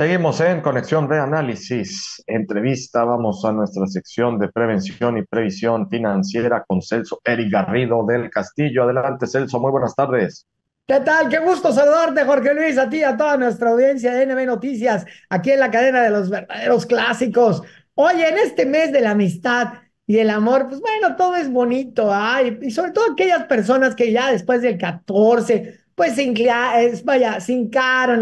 Seguimos en conexión de análisis, entrevista, vamos a nuestra sección de prevención y previsión financiera con Celso Eric Garrido del Castillo. Adelante Celso, muy buenas tardes. ¿Qué tal? Qué gusto saludarte, Jorge Luis, a ti y a toda nuestra audiencia de NB Noticias, aquí en la cadena de los verdaderos clásicos. Oye, en este mes de la amistad y el amor, pues bueno, todo es bonito, Ay, y sobre todo aquellas personas que ya después del 14, pues se, vaya, sin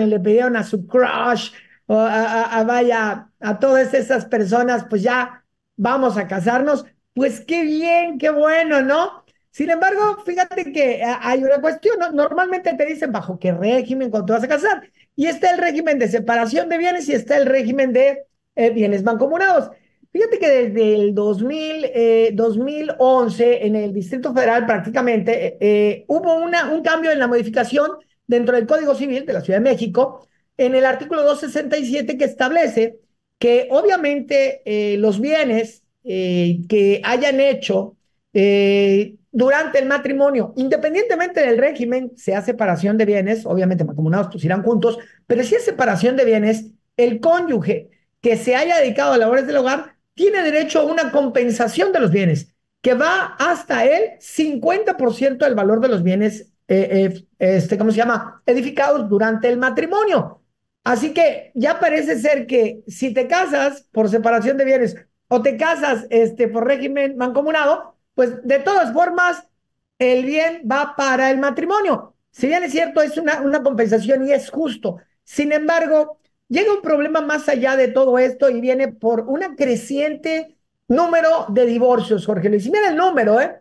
y le pidieron a su crush a, vaya, a todas esas personas, pues ya vamos a casarnos, pues qué bien, qué bueno, ¿no? Sin embargo, fíjate que eh, hay una cuestión, normalmente te dicen bajo qué régimen cuando vas a casar, y está el régimen de separación de bienes y está el régimen de eh, bienes mancomunados. Fíjate que desde el 2000, 2011 eh, en el Distrito Federal prácticamente hubo una, un cambio en la modificación dentro del Código Civil de la Ciudad de México en el artículo 267 que establece que obviamente eh, los bienes eh, que hayan hecho eh, durante el matrimonio, independientemente del régimen, sea separación de bienes, obviamente mancomunados pues irán juntos, pero si es separación de bienes, el cónyuge que se haya dedicado a labores del hogar tiene derecho a una compensación de los bienes que va hasta el 50% del valor de los bienes, este, ¿cómo se llama?, edificados durante el matrimonio. Así que ya parece ser que si te casas por separación de bienes o te casas este, por régimen mancomunado, pues de todas formas el bien va para el matrimonio. Si bien es cierto, es una, una compensación y es justo. Sin embargo, llega un problema más allá de todo esto y viene por un creciente número de divorcios, Jorge Luis. Y mira el número, ¿eh?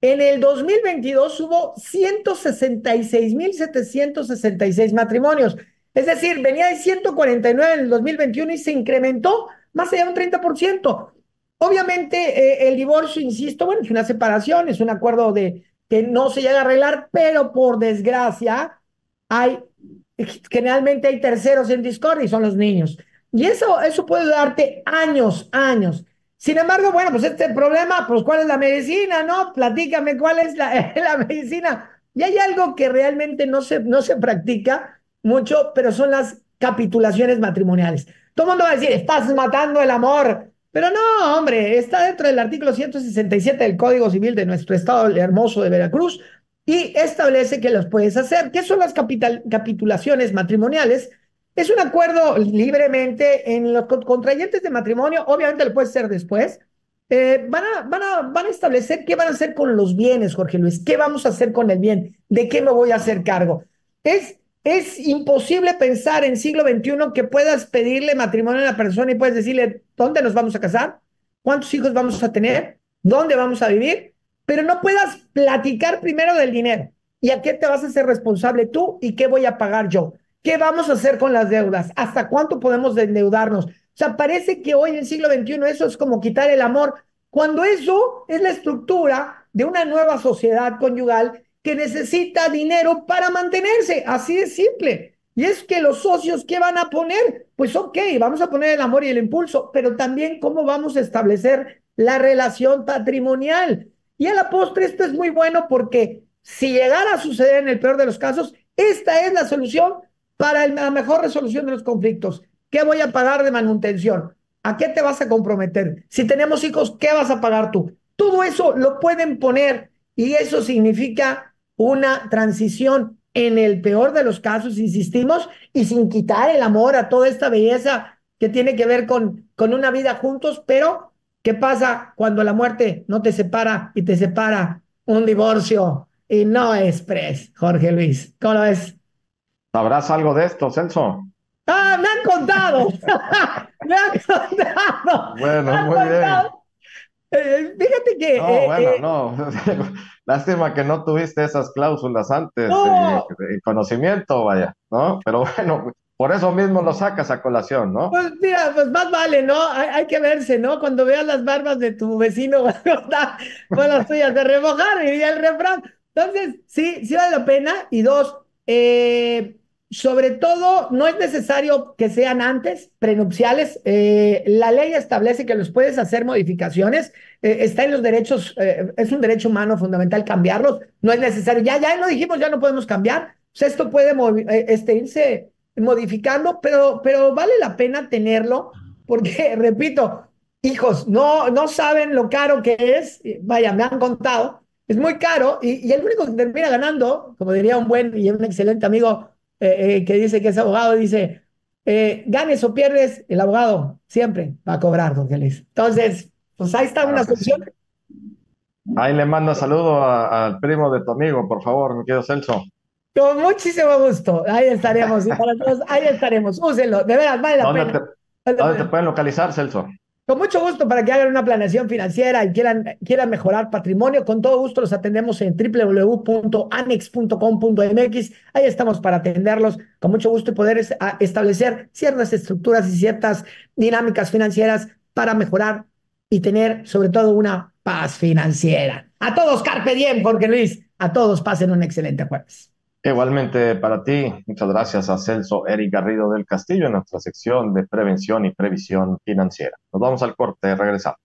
En el 2022 hubo 166.766 matrimonios. Es decir, venía de 149 en el 2021 y se incrementó más allá de un 30%. Obviamente, eh, el divorcio, insisto, bueno, es una separación, es un acuerdo de que no se llega a arreglar, pero por desgracia, hay generalmente hay terceros en Discord y son los niños. Y eso, eso puede darte años, años. Sin embargo, bueno, pues este problema, pues cuál es la medicina, ¿no? Platícame cuál es la, la medicina. Y hay algo que realmente no se, no se practica mucho, pero son las capitulaciones matrimoniales. Todo el mundo va a decir, estás matando el amor. Pero no, hombre, está dentro del artículo 167 del Código Civil de nuestro estado hermoso de Veracruz y establece que los puedes hacer. ¿Qué son las capitulaciones matrimoniales? Es un acuerdo libremente en los contrayentes de matrimonio, obviamente lo puedes hacer después. Eh, van, a, van, a, van a establecer qué van a hacer con los bienes, Jorge Luis, qué vamos a hacer con el bien, de qué me voy a hacer cargo. Es es imposible pensar en siglo XXI que puedas pedirle matrimonio a una persona y puedes decirle, ¿dónde nos vamos a casar? ¿Cuántos hijos vamos a tener? ¿Dónde vamos a vivir? Pero no puedas platicar primero del dinero. ¿Y a qué te vas a ser responsable tú y qué voy a pagar yo? ¿Qué vamos a hacer con las deudas? ¿Hasta cuánto podemos endeudarnos? O sea, parece que hoy en siglo XXI eso es como quitar el amor, cuando eso es la estructura de una nueva sociedad conyugal que necesita dinero para mantenerse, así de simple. Y es que los socios, ¿qué van a poner? Pues ok, vamos a poner el amor y el impulso, pero también cómo vamos a establecer la relación patrimonial. Y a la postre esto es muy bueno porque si llegara a suceder en el peor de los casos, esta es la solución para la mejor resolución de los conflictos. ¿Qué voy a pagar de manutención? ¿A qué te vas a comprometer? Si tenemos hijos, ¿qué vas a pagar tú? Todo eso lo pueden poner y eso significa una transición en el peor de los casos, insistimos, y sin quitar el amor a toda esta belleza que tiene que ver con, con una vida juntos, pero ¿qué pasa cuando la muerte no te separa y te separa un divorcio? Y no es pres, Jorge Luis. ¿Cómo lo ves? ¿Sabrás algo de esto, Celso? ¡Ah, me han contado! ¡Me han contado! Bueno, muy bien. Fíjate que. No, eh, bueno, eh, no. Lástima que no tuviste esas cláusulas antes, no. conocimiento, vaya, ¿no? Pero bueno, por eso mismo lo sacas a colación, ¿no? Pues mira, pues más vale, ¿no? Hay, que verse, ¿no? Cuando veas las barbas de tu vecino con las tuyas de remojar, y el refrán. Entonces, sí, sí vale la pena. Y dos, eh. Sobre todo, no es necesario que sean antes prenupciales. Eh, la ley establece que los puedes hacer modificaciones. Eh, está en los derechos, eh, es un derecho humano fundamental cambiarlos. No es necesario. Ya, ya lo dijimos, ya no podemos cambiar. esto puede este, irse modificando, pero, pero vale la pena tenerlo porque, repito, hijos, no, no saben lo caro que es. Vaya, me han contado. Es muy caro y, y el único que termina ganando, como diría un buen y un excelente amigo, eh, eh, que dice que es abogado, dice, eh, ganes o pierdes, el abogado siempre va a cobrar, don Entonces, pues ahí está una solución. Ahí le mando saludo al primo de tu amigo, por favor, mi querido Celso. Con muchísimo gusto. Ahí estaremos. ahí estaremos. Úsenlo. De verdad, vale la pena. te pueden localizar, Celso? Con mucho gusto para que hagan una planeación financiera y quieran, quieran mejorar patrimonio. Con todo gusto los atendemos en www.anex.com.mx. Ahí estamos para atenderlos con mucho gusto y poder establecer ciertas estructuras y ciertas dinámicas financieras para mejorar y tener sobre todo una paz financiera. A todos, Carpe Diem, Jorge Luis. A todos, pasen un excelente jueves. Igualmente para ti, muchas gracias a Celso Eric Garrido del Castillo en nuestra sección de prevención y previsión financiera. Nos vamos al corte, regresamos.